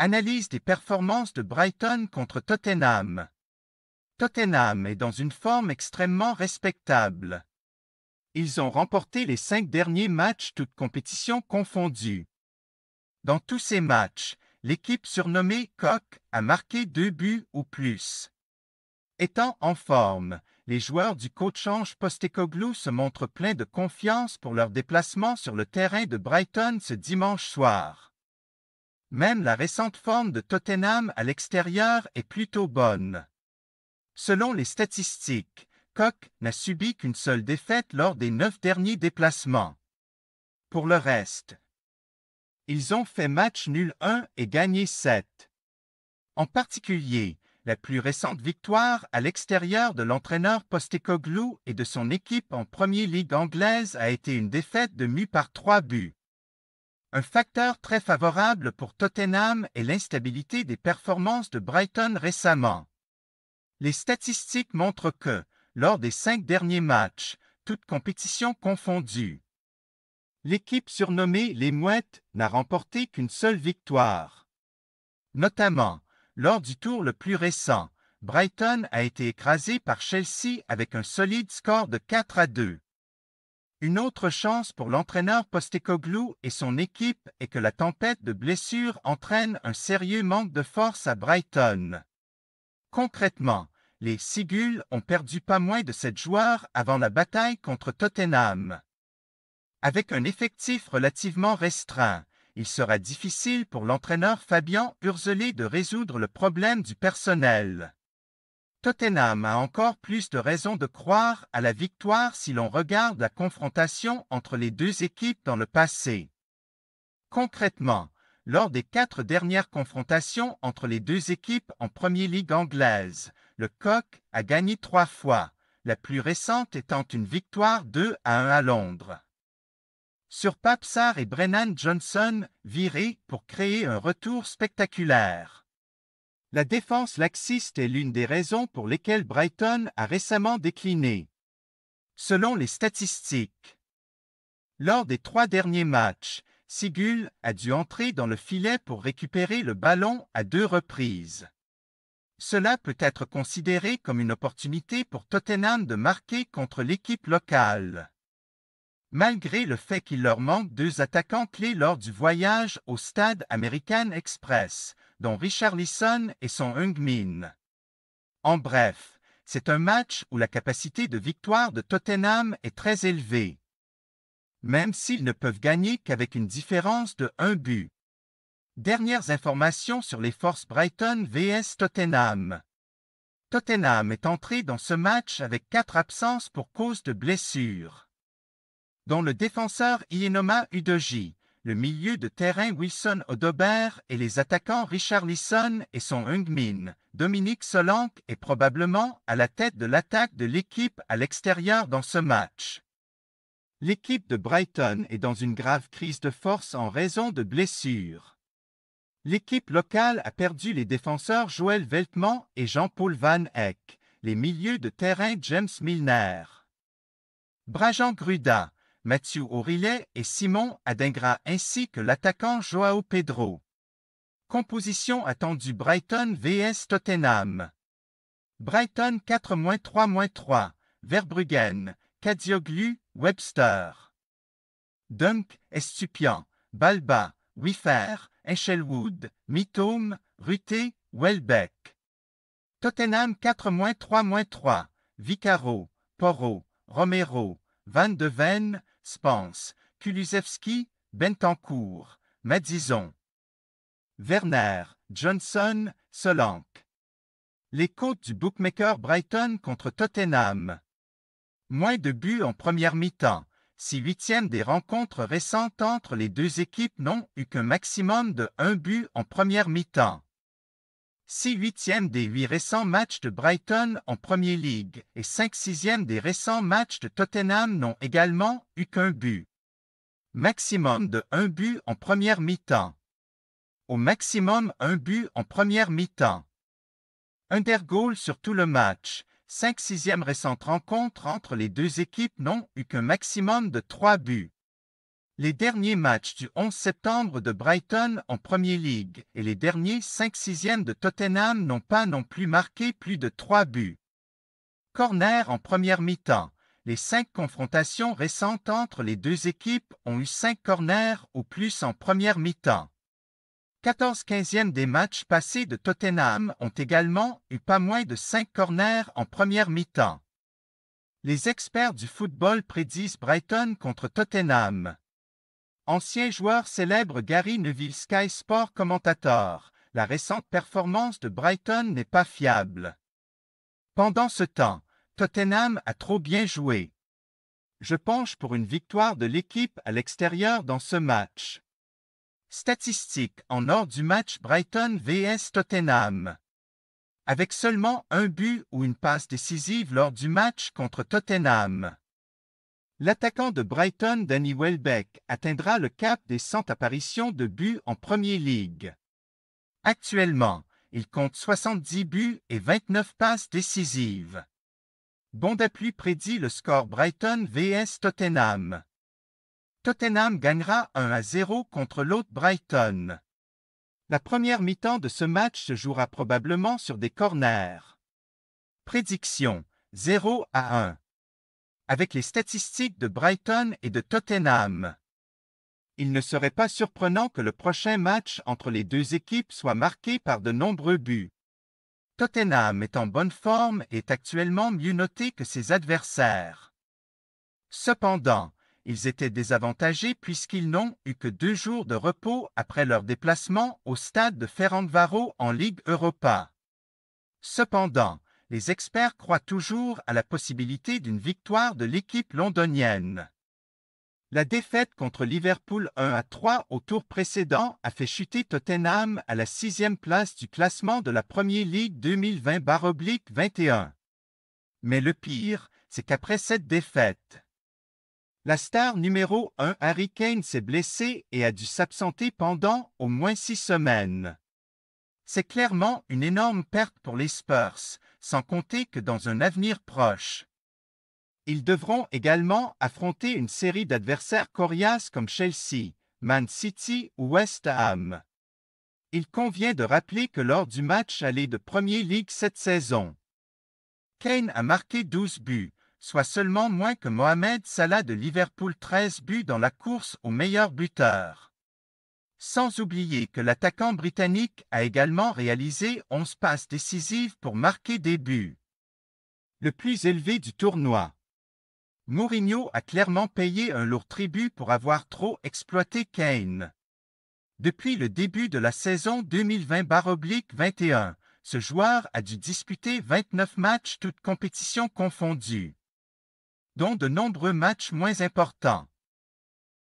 Analyse des performances de Brighton contre Tottenham. Tottenham est dans une forme extrêmement respectable. Ils ont remporté les cinq derniers matchs toutes compétitions confondues. Dans tous ces matchs, l'équipe surnommée Coq a marqué deux buts ou plus. Étant en forme, les joueurs du coach change Postecoglou se montrent pleins de confiance pour leur déplacement sur le terrain de Brighton ce dimanche soir. Même la récente forme de Tottenham à l'extérieur est plutôt bonne. Selon les statistiques, Koch n'a subi qu'une seule défaite lors des neuf derniers déplacements. Pour le reste, ils ont fait match nul 1 et gagné 7. En particulier, la plus récente victoire à l'extérieur de l'entraîneur Postecoglou et de son équipe en Premier League anglaise a été une défaite de mu par trois buts. Un facteur très favorable pour Tottenham est l'instabilité des performances de Brighton récemment. Les statistiques montrent que, lors des cinq derniers matchs, toutes compétitions confondues, l'équipe surnommée les Mouettes n'a remporté qu'une seule victoire. Notamment, lors du tour le plus récent, Brighton a été écrasé par Chelsea avec un solide score de 4 à 2. Une autre chance pour l'entraîneur Postecoglou et son équipe est que la tempête de blessures entraîne un sérieux manque de force à Brighton. Concrètement, les Sigules ont perdu pas moins de sept joueurs avant la bataille contre Tottenham. Avec un effectif relativement restreint, il sera difficile pour l'entraîneur Fabian Urzelé de résoudre le problème du personnel. Tottenham a encore plus de raisons de croire à la victoire si l'on regarde la confrontation entre les deux équipes dans le passé. Concrètement, lors des quatre dernières confrontations entre les deux équipes en Premier League anglaise, le Coq a gagné trois fois, la plus récente étant une victoire 2 à 1 à Londres. Sur Papsar et Brennan Johnson, viré pour créer un retour spectaculaire. La défense laxiste est l'une des raisons pour lesquelles Brighton a récemment décliné. Selon les statistiques, lors des trois derniers matchs, Sigul a dû entrer dans le filet pour récupérer le ballon à deux reprises. Cela peut être considéré comme une opportunité pour Tottenham de marquer contre l'équipe locale malgré le fait qu'il leur manque deux attaquants clés lors du voyage au stade American Express, dont Richard Lisson et son Ungmin. En bref, c'est un match où la capacité de victoire de Tottenham est très élevée, même s'ils ne peuvent gagner qu'avec une différence de un but. Dernières informations sur les forces Brighton vs Tottenham. Tottenham est entré dans ce match avec quatre absences pour cause de blessure dont le défenseur Ienoma Udoji, le milieu de terrain Wilson Odober et les attaquants Richard Lisson et son Hungmin, Dominique Solank est probablement à la tête de l'attaque de l'équipe à l'extérieur dans ce match. L'équipe de Brighton est dans une grave crise de force en raison de blessures. L'équipe locale a perdu les défenseurs Joël Veltman et Jean-Paul Van Eck, les milieux de terrain James Milner. Brajan Gruda, Mathieu Aurillet et Simon Adingra ainsi que l'attaquant Joao Pedro. Composition attendue Brighton vs Tottenham. Brighton 4-3-3, Verbruggen, Kadioglu, Webster. Dunk, Estupian, Balba, Wiffer, Enchelwood, Mitome, Ruté, Welbeck. Tottenham 4-3-3, Vicaro, Porro, Romero, Van de Ven, Spence, Kulusevski, Bentancourt, Madison, Werner, Johnson, Solank. Les côtes du bookmaker Brighton contre Tottenham. Moins de buts en première mi-temps. Si huitième des rencontres récentes entre les deux équipes n'ont eu qu'un maximum de un but en première mi-temps. 6 huitièmes des 8 récents matchs de Brighton en Premier League et 5 sixièmes des récents matchs de Tottenham n'ont également eu qu'un but. Maximum de 1 but en première mi-temps. Au maximum un but en première mi-temps. Un sur tout le match. 5 sixièmes récentes rencontres entre les deux équipes n'ont eu qu'un maximum de 3 buts. Les derniers matchs du 11 septembre de Brighton en Premier League et les derniers 5 sixièmes de Tottenham n'ont pas non plus marqué plus de 3 buts. Corner en première mi-temps. Les cinq confrontations récentes entre les deux équipes ont eu 5 corners ou plus en première mi-temps. 14-15e des matchs passés de Tottenham ont également eu pas moins de 5 corners en première mi-temps. Les experts du football prédisent Brighton contre Tottenham. Ancien joueur célèbre Gary Neville Sky Sport commentateur, la récente performance de Brighton n'est pas fiable. Pendant ce temps, Tottenham a trop bien joué. Je penche pour une victoire de l'équipe à l'extérieur dans ce match. Statistiques en or du match Brighton vs Tottenham. Avec seulement un but ou une passe décisive lors du match contre Tottenham. L'attaquant de Brighton Danny Welbeck atteindra le cap des 100 apparitions de buts en Premier League. Actuellement, il compte 70 buts et 29 passes décisives. Bon d'appui prédit le score Brighton vs Tottenham. Tottenham gagnera 1 à 0 contre l'autre Brighton. La première mi-temps de ce match se jouera probablement sur des corners. Prédiction 0 à 1 avec les statistiques de Brighton et de Tottenham. Il ne serait pas surprenant que le prochain match entre les deux équipes soit marqué par de nombreux buts. Tottenham est en bonne forme et est actuellement mieux noté que ses adversaires. Cependant, ils étaient désavantagés puisqu'ils n'ont eu que deux jours de repos après leur déplacement au stade de Ferrandvaro en Ligue Europa. Cependant, les experts croient toujours à la possibilité d'une victoire de l'équipe londonienne. La défaite contre Liverpool 1 à 3 au tour précédent a fait chuter Tottenham à la sixième place du classement de la Premier League 2020-21. Mais le pire, c'est qu'après cette défaite, la star numéro 1 Harry Kane s'est blessée et a dû s'absenter pendant au moins six semaines. C'est clairement une énorme perte pour les Spurs, sans compter que dans un avenir proche. Ils devront également affronter une série d'adversaires coriaces comme Chelsea, Man City ou West Ham. Il convient de rappeler que lors du match aller de Premier League cette saison, Kane a marqué 12 buts, soit seulement moins que Mohamed Salah de Liverpool 13 buts dans la course au meilleur buteur sans oublier que l'attaquant britannique a également réalisé 11 passes décisives pour marquer des buts. Le plus élevé du tournoi. Mourinho a clairement payé un lourd tribut pour avoir trop exploité Kane. Depuis le début de la saison 2020-21, ce joueur a dû disputer 29 matchs toutes compétitions confondues, dont de nombreux matchs moins importants.